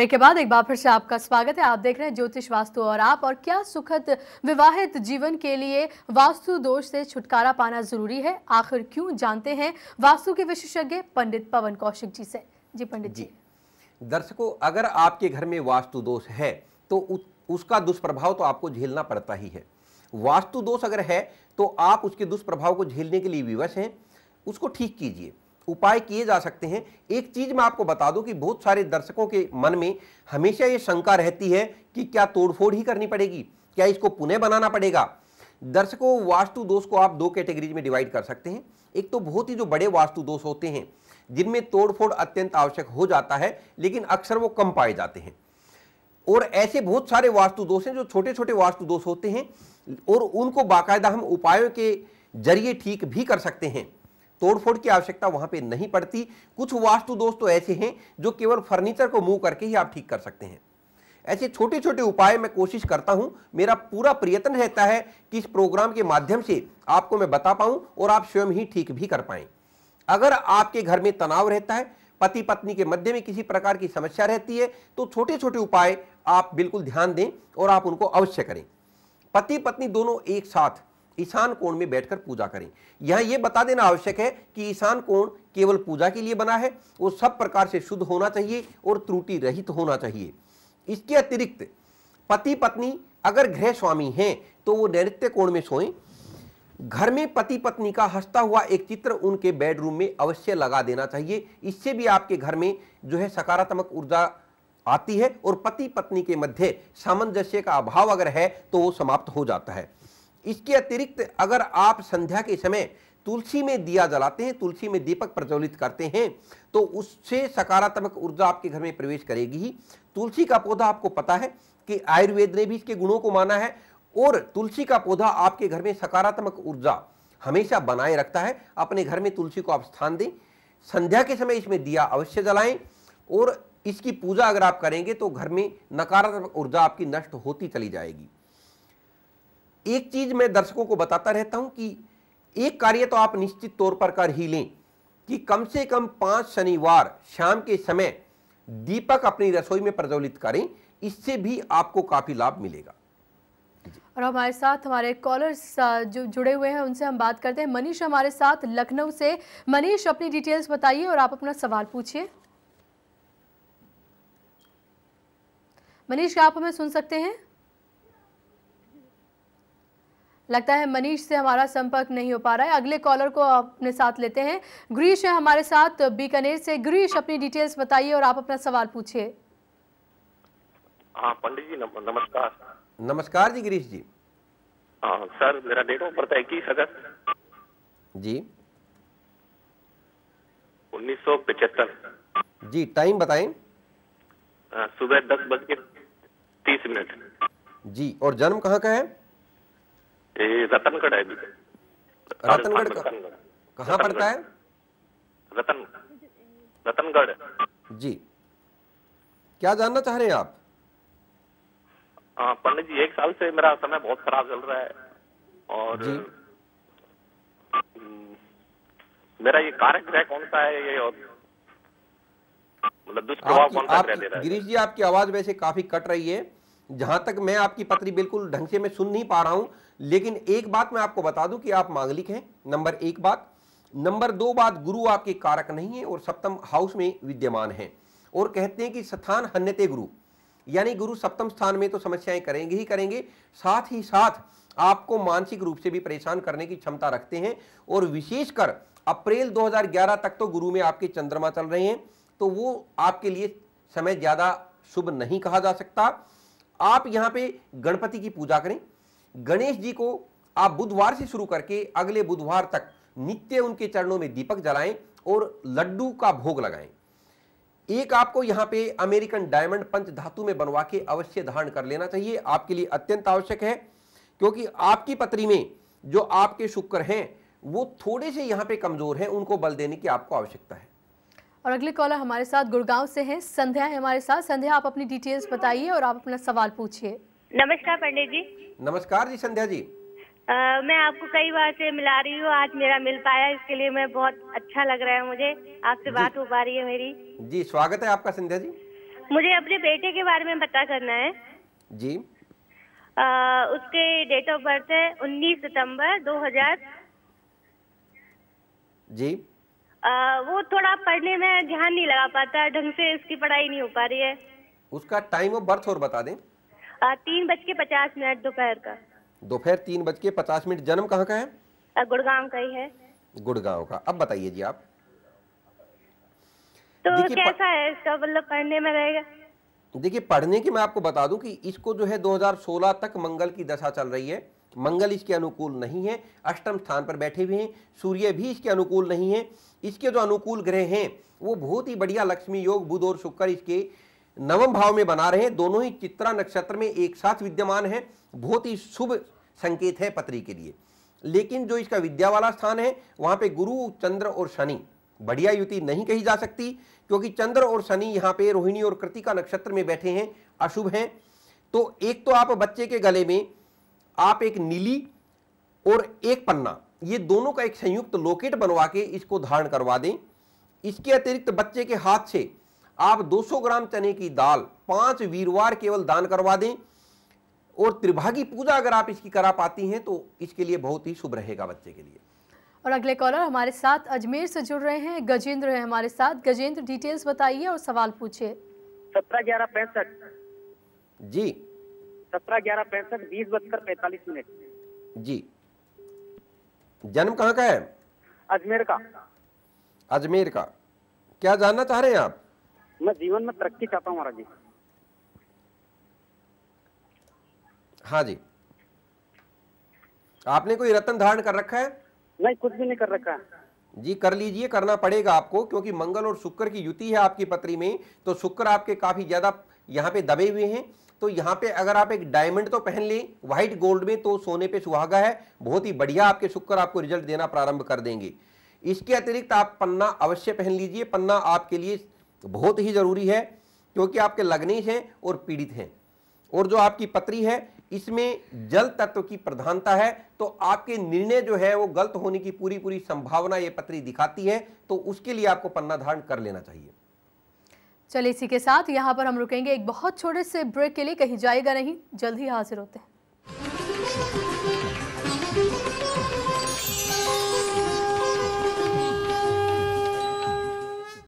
Break के बाद एक बार फिर से आपका स्वागत है आप देख रहे हैं ज्योतिष वास्तु और आप और क्या सुखद विवाहित जीवन के लिए वास्तु दोष से छुटकारा पाना जरूरी है आखिर क्यों जानते हैं वास्तु के विशेषज्ञ पंडित पवन कौशिक जी से जी पंडित जी, जी। दर्शकों अगर आपके घर में वास्तु दोष है तो उ, उसका दुष्प्रभाव तो आपको झेलना पड़ता ही है वास्तु दोष अगर है तो आप उसके दुष्प्रभाव को झेलने के लिए विवश हैं उसको ठीक कीजिए उपाय किए जा सकते हैं एक चीज मैं आपको बता दूं कि बहुत सारे दर्शकों के मन में हमेशा ये शंका रहती है कि क्या तोड़फोड़ ही करनी पड़ेगी क्या इसको पुनः बनाना पड़ेगा दर्शकों वास्तु दोष को आप दो कैटेगरीज में डिवाइड कर सकते हैं एक तो बहुत ही जो बड़े वास्तु दोष होते हैं जिनमें तोड़फोड़ अत्यंत आवश्यक हो जाता है लेकिन अक्सर वो कम पाए जाते हैं और ऐसे बहुत सारे वास्तु दोष हैं जो छोटे छोटे वास्तु दोष होते हैं और उनको बाकायदा हम उपायों के जरिए ठीक भी कर सकते हैं तोड़फोड़ की आवश्यकता वहां पे नहीं पड़ती कुछ वास्तु दोस्तों ऐसे हैं जो केवल फर्नीचर को मूव करके ही आप ठीक कर सकते हैं ऐसे छोटे छोटे उपाय मैं कोशिश करता हूं मेरा पूरा प्रयत्न रहता है कि इस प्रोग्राम के माध्यम से आपको मैं बता पाऊं और आप स्वयं ही ठीक भी कर पाए अगर आपके घर में तनाव रहता है पति पत्नी के मध्य में किसी प्रकार की समस्या रहती है तो छोटे छोटे उपाय आप बिल्कुल ध्यान दें और आप उनको अवश्य करें पति पत्नी दोनों एक साथ ईशान कोण में बैठकर पूजा करें यह यह बता देना आवश्यक है कि ईशान कोण केवल पूजा के लिए बना है वो सब प्रकार से शुद्ध होना चाहिए और त्रुटि रहित होना चाहिए इसके अतिरिक्त पति पत्नी अगर गृह स्वामी हैं तो वो नैत्य कोण में सोएं घर में पति पत्नी का हंसता हुआ एक चित्र उनके बेडरूम में अवश्य लगा देना चाहिए इससे भी आपके घर में जो है सकारात्मक ऊर्जा आती है और पति पत्नी के मध्य सामंजस्य का अभाव अगर है तो वो समाप्त हो जाता है इसके अतिरिक्त अगर आप संध्या के समय तुलसी में दिया जलाते हैं तुलसी में दीपक प्रज्वलित करते हैं तो उससे सकारात्मक ऊर्जा आपके घर में प्रवेश करेगी ही तुलसी का पौधा आपको पता है कि आयुर्वेद ने भी इसके गुणों को माना है और तुलसी का पौधा आपके घर में सकारात्मक ऊर्जा हमेशा बनाए रखता है अपने घर में तुलसी को आप स्थान दें संध्या के समय इसमें दिया अवश्य जलाएं और इसकी पूजा अगर आप करेंगे तो घर में नकारात्मक ऊर्जा आपकी नष्ट होती चली जाएगी एक चीज मैं दर्शकों को बताता रहता हूं कि एक कार्य तो आप निश्चित तौर पर कर ही लें कि कम से कम पांच शनिवार शाम के समय दीपक अपनी रसोई में प्रज्वलित करें इससे भी आपको काफी लाभ मिलेगा और हमारे साथ हमारे कॉलर्स जो जुड़े हुए हैं उनसे हम बात करते हैं मनीष हमारे साथ लखनऊ से मनीष अपनी डिटेल्स बताइए और आप अपना सवाल पूछिए मनीष आप हमें सुन सकते हैं लगता है मनीष से हमारा संपर्क नहीं हो पा रहा है अगले कॉलर को अपने साथ लेते हैं ग्रीश है हमारे साथ बीकानेर से ग्रीश अपनी डिटेल्स बताइए और आप अपना सवाल पूछिए हाँ, पंडित जी नमस्कार नमस्कार जी गिरीश जी आ, हाँ, सर मेरा डेट ऑफ बर्थ है इक्कीस अगस्त जी उन्नीस सौ पचहत्तर जी टाइम बताए हाँ, सुबह दस बज के तीस मिनट जी और जन्म कहाँ का है ये रतनगढ़ है रतनगढ़ पड़ता है रतन रतनगढ़ जी क्या जानना चाह रहे हैं आप पंडित जी एक साल से मेरा समय बहुत खराब चल रहा है और जी? हम्म, मेरा ये कारक ग्रह कौन सा है ये और मतलब दुष्प्रभाव कौन सा ग्रह दे रहा है गिरीश जी आपकी आवाज वैसे काफी कट रही है जहां तक मैं आपकी पत्री बिल्कुल ढंग से मैं सुन नहीं पा रहा हूं लेकिन एक बात मैं आपको बता दूं कि आप मांगलिक हैं नंबर एक बात नंबर दो बात गुरु आपके कारक नहीं है और सप्तम हाउस में विद्यमान है और कहते हैं कि स्थान हन्यते गुरु यानी गुरु सप्तम स्थान में तो समस्याएं करेंगे ही करेंगे साथ ही साथ आपको मानसिक रूप से भी परेशान करने की क्षमता रखते हैं और विशेषकर अप्रैल 2011 तक तो गुरु में आपके चंद्रमा चल रहे हैं तो वो आपके लिए समय ज़्यादा शुभ नहीं कहा जा सकता आप यहां पे गणपति की पूजा करें गणेश जी को आप बुधवार से शुरू करके अगले बुधवार तक नित्य उनके चरणों में दीपक जलाएं और लड्डू का भोग लगाएं एक आपको यहां पे अमेरिकन डायमंड पंच धातु में बनवा के अवश्य धारण कर लेना चाहिए आपके लिए अत्यंत आवश्यक है क्योंकि आपकी पत्री में जो आपके शुक्र हैं वो थोड़े से यहां पे कमजोर हैं उनको बल देने की आपको आवश्यकता है और अगले कॉलर हमारे साथ गुड़गांव से हैं संध्या है हमारे साथ संध्या आप अपनी डिटेल्स बताइए और आप अपना सवाल पूछिए नमस्कार पंडित जी नमस्कार जी संध्या जी आ, मैं आपको कई बार से मिला रही हूँ आज मेरा मिल पाया इसके लिए मैं बहुत अच्छा लग रहा है मुझे आपसे बात हो पा रही है मेरी जी स्वागत है आपका संध्या जी मुझे अपने बेटे के बारे में पता करना है जी आ, उसके डेट ऑफ बर्थ है उन्नीस सितम्बर दो हजार जी आ, वो थोड़ा पढ़ने में ध्यान नहीं लगा पाता ढंग से उसकी पढ़ाई नहीं हो पा रही है उसका टाइम ऑफ बर्थ और बता दें तीन बज के पचास मिनट दोपहर का दोपहर तीन बज के पचास मिनट जन्म कहाँ का है गुड़गांव का ही है गुड़गांव का अब बताइए जी आप तो कैसा प... है इसका मतलब पढ़ने में रहेगा देखिए पढ़ने की मैं आपको बता दूं कि इसको जो है 2016 तक मंगल की दशा चल रही है मंगल इसके अनुकूल नहीं है अष्टम स्थान पर बैठे हुए हैं सूर्य भी इसके अनुकूल नहीं है इसके जो अनुकूल ग्रह हैं वो बहुत ही बढ़िया लक्ष्मी योग बुध और शुक्र इसके नवम भाव में बना रहे हैं दोनों ही चित्रा नक्षत्र में एक साथ विद्यमान है बहुत ही शुभ संकेत है पत्री के लिए लेकिन जो इसका विद्या वाला स्थान है वहाँ पे गुरु चंद्र और शनि बढ़िया युति नहीं कही जा सकती क्योंकि चंद्र और शनि यहाँ पे रोहिणी और कृतिका नक्षत्र में बैठे हैं अशुभ हैं तो एक तो आप बच्चे के गले में आप एक नीली और एक पन्ना ये दोनों का एक संयुक्त लोकेट बनवा के इसको धारण करवा दें इसके अतिरिक्त बच्चे के हाथ से आप 200 ग्राम चने की दाल पांच वीरवार केवल दान करवा दें और त्रिभागी पूजा अगर आप इसकी करा पाती हैं तो इसके लिए बहुत ही शुभ रहेगा बच्चे के लिए और अगले कॉलर हमारे साथ अजमेर से जुड़ रहे हैं गजेंद्र है हमारे साथ गजेंद्र डिटेल्स बताइए और सवाल पूछिए सत्रह ग्यारह पैंसठ जी सत्रह ग्यारह पैंसठ बीस बजकर पैंतालीस मिनट जी जन्म कहाँ का है अजमेर का अजमेर का क्या जानना चाह रहे हैं आप मैं जीवन में तरक्की चाहता हूँ जी हाँ जी आपने कोई रतन धारण कर रखा है नहीं कुछ भी नहीं कर रखा है जी कर लीजिए करना पड़ेगा आपको क्योंकि मंगल और शुक्र की युति है आपकी पत्री में तो शुक्र आपके काफी ज्यादा यहाँ पे दबे हुए हैं तो यहाँ पे अगर आप एक डायमंड तो पहन ली व्हाइट गोल्ड में तो सोने पे सुहागा है बहुत ही बढ़िया आपके शुक्र आपको रिजल्ट देना प्रारंभ कर देंगे इसके अतिरिक्त आप पन्ना अवश्य पहन लीजिए पन्ना आपके लिए बहुत ही ज़रूरी है क्योंकि आपके लग्नेश हैं और पीड़ित हैं और जो आपकी पत्री है इसमें जल तत्व की प्रधानता है तो आपके निर्णय जो है वो गलत होने की पूरी पूरी संभावना ये पत्री दिखाती है तो उसके लिए आपको पन्ना धारण कर लेना चाहिए चलिए इसी के साथ यहाँ पर हम रुकेंगे एक बहुत छोटे से ब्रेक के लिए कहीं जाएगा नहीं जल्द ही हाजिर होते हैं